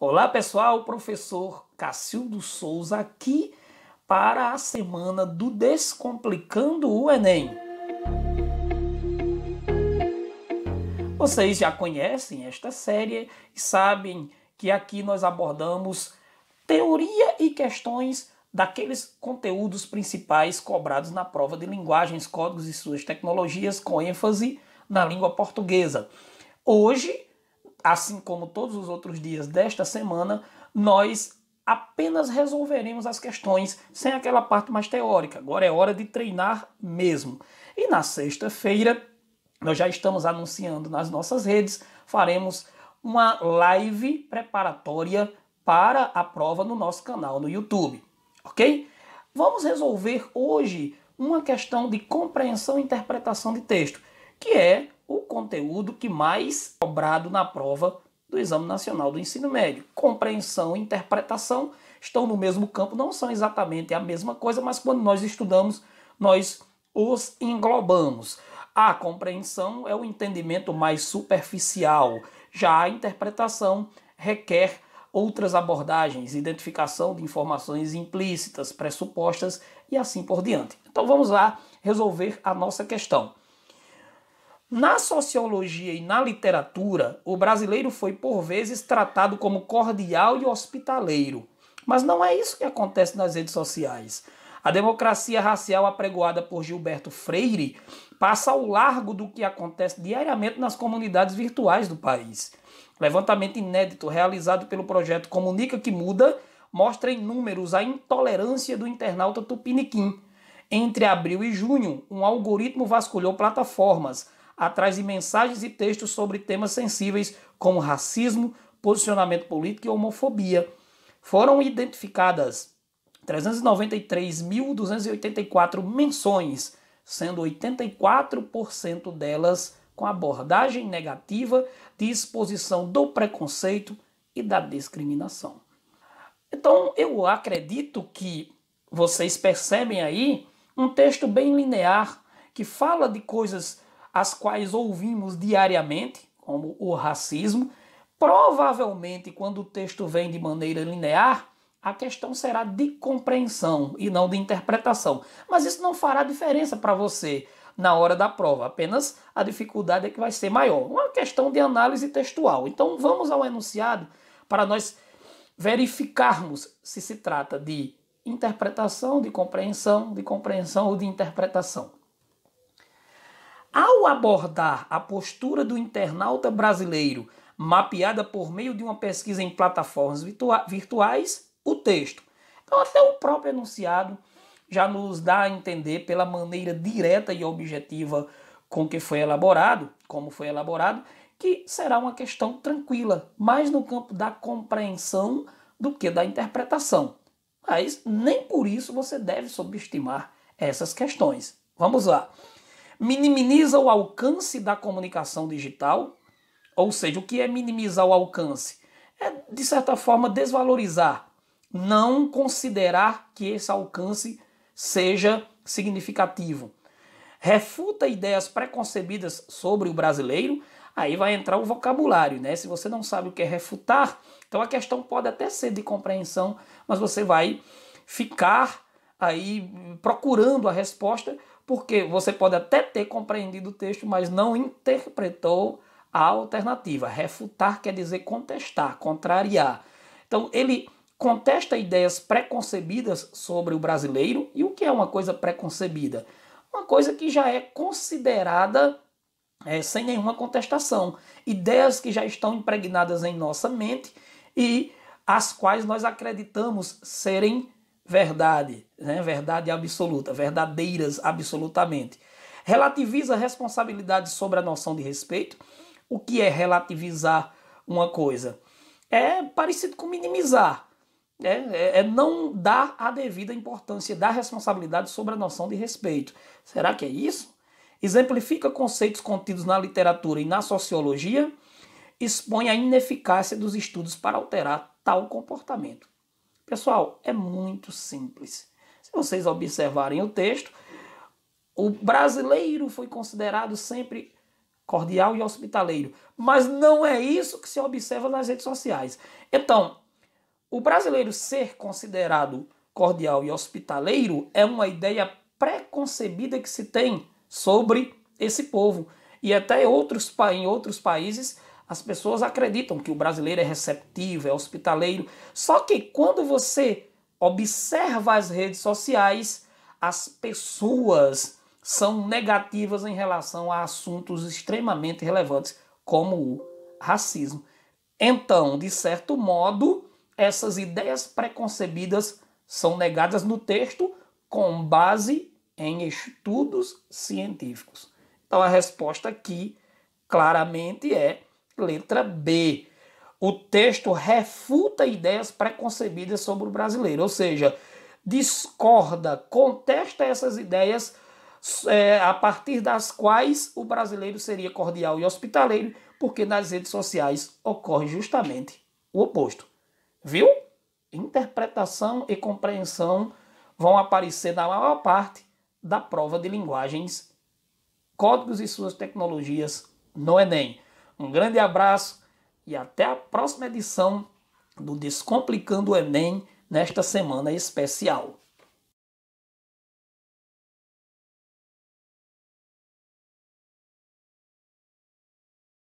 Olá pessoal, professor Cacildo Souza aqui para a semana do Descomplicando o Enem. Vocês já conhecem esta série e sabem que aqui nós abordamos teoria e questões daqueles conteúdos principais cobrados na prova de linguagens, códigos e suas tecnologias, com ênfase na língua portuguesa. Hoje assim como todos os outros dias desta semana, nós apenas resolveremos as questões sem aquela parte mais teórica. Agora é hora de treinar mesmo. E na sexta-feira, nós já estamos anunciando nas nossas redes, faremos uma live preparatória para a prova no nosso canal no YouTube, ok? Vamos resolver hoje uma questão de compreensão e interpretação de texto, que é o conteúdo que mais cobrado na prova do Exame Nacional do Ensino Médio. Compreensão e interpretação estão no mesmo campo, não são exatamente a mesma coisa, mas quando nós estudamos, nós os englobamos. A compreensão é o entendimento mais superficial, já a interpretação requer outras abordagens, identificação de informações implícitas, pressupostas e assim por diante. Então vamos lá resolver a nossa questão. Na sociologia e na literatura, o brasileiro foi por vezes tratado como cordial e hospitaleiro. Mas não é isso que acontece nas redes sociais. A democracia racial apregoada por Gilberto Freire passa ao largo do que acontece diariamente nas comunidades virtuais do país. Levantamento inédito realizado pelo projeto Comunica que Muda mostra em números a intolerância do internauta tupiniquim. Entre abril e junho, um algoritmo vasculhou plataformas atrás de mensagens e textos sobre temas sensíveis como racismo, posicionamento político e homofobia. Foram identificadas 393.284 menções, sendo 84% delas com abordagem negativa de exposição do preconceito e da discriminação. Então, eu acredito que vocês percebem aí um texto bem linear que fala de coisas as quais ouvimos diariamente, como o racismo, provavelmente, quando o texto vem de maneira linear, a questão será de compreensão e não de interpretação. Mas isso não fará diferença para você na hora da prova, apenas a dificuldade é que vai ser maior. Uma questão de análise textual. Então vamos ao enunciado para nós verificarmos se se trata de interpretação, de compreensão, de compreensão ou de interpretação. Ao abordar a postura do internauta brasileiro, mapeada por meio de uma pesquisa em plataformas virtuais, o texto. Então, até o próprio enunciado já nos dá a entender, pela maneira direta e objetiva com que foi elaborado, como foi elaborado, que será uma questão tranquila, mais no campo da compreensão do que da interpretação. Mas nem por isso você deve subestimar essas questões. Vamos lá minimiza o alcance da comunicação digital, ou seja, o que é minimizar o alcance? É, de certa forma, desvalorizar, não considerar que esse alcance seja significativo. Refuta ideias preconcebidas sobre o brasileiro, aí vai entrar o vocabulário, né? Se você não sabe o que é refutar, então a questão pode até ser de compreensão, mas você vai ficar aí procurando a resposta porque você pode até ter compreendido o texto, mas não interpretou a alternativa. Refutar quer dizer contestar, contrariar. Então, ele contesta ideias preconcebidas sobre o brasileiro. E o que é uma coisa preconcebida? Uma coisa que já é considerada é, sem nenhuma contestação. Ideias que já estão impregnadas em nossa mente e as quais nós acreditamos serem verdade, né? verdade absoluta, verdadeiras absolutamente. Relativiza a responsabilidade sobre a noção de respeito. O que é relativizar uma coisa? É parecido com minimizar. Né? É, é não dar a devida importância da responsabilidade sobre a noção de respeito. Será que é isso? Exemplifica conceitos contidos na literatura e na sociologia. Expõe a ineficácia dos estudos para alterar tal comportamento. Pessoal, é muito simples. Se vocês observarem o texto, o brasileiro foi considerado sempre cordial e hospitaleiro, mas não é isso que se observa nas redes sociais. Então, o brasileiro ser considerado cordial e hospitaleiro é uma ideia preconcebida que se tem sobre esse povo. E até outros, em outros países as pessoas acreditam que o brasileiro é receptivo, é hospitaleiro. Só que quando você observa as redes sociais, as pessoas são negativas em relação a assuntos extremamente relevantes, como o racismo. Então, de certo modo, essas ideias preconcebidas são negadas no texto com base em estudos científicos. Então, a resposta aqui claramente é Letra B. O texto refuta ideias preconcebidas sobre o brasileiro, ou seja, discorda, contesta essas ideias é, a partir das quais o brasileiro seria cordial e hospitaleiro, porque nas redes sociais ocorre justamente o oposto. Viu? Interpretação e compreensão vão aparecer na maior parte da prova de linguagens, códigos e suas tecnologias no Enem. Um grande abraço e até a próxima edição do Descomplicando o Enem nesta semana especial.